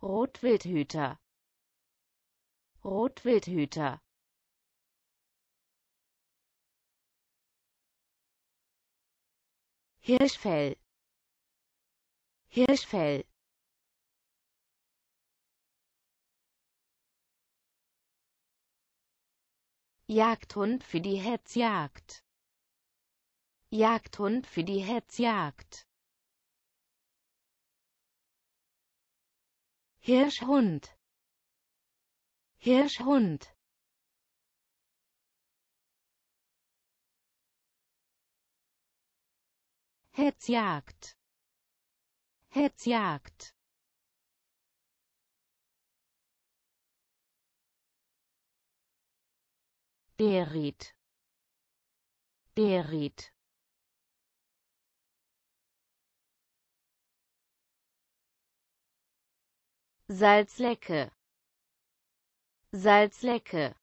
Rotwildhüter Rotwildhüter Hirschfell Hirschfell Jagdhund für die Hetzjagd Jagdhund für die Hetzjagd Hirschhund Hirschhund Hetzjagd Hetzjagd Berit Berit Salzlecke Salzlecke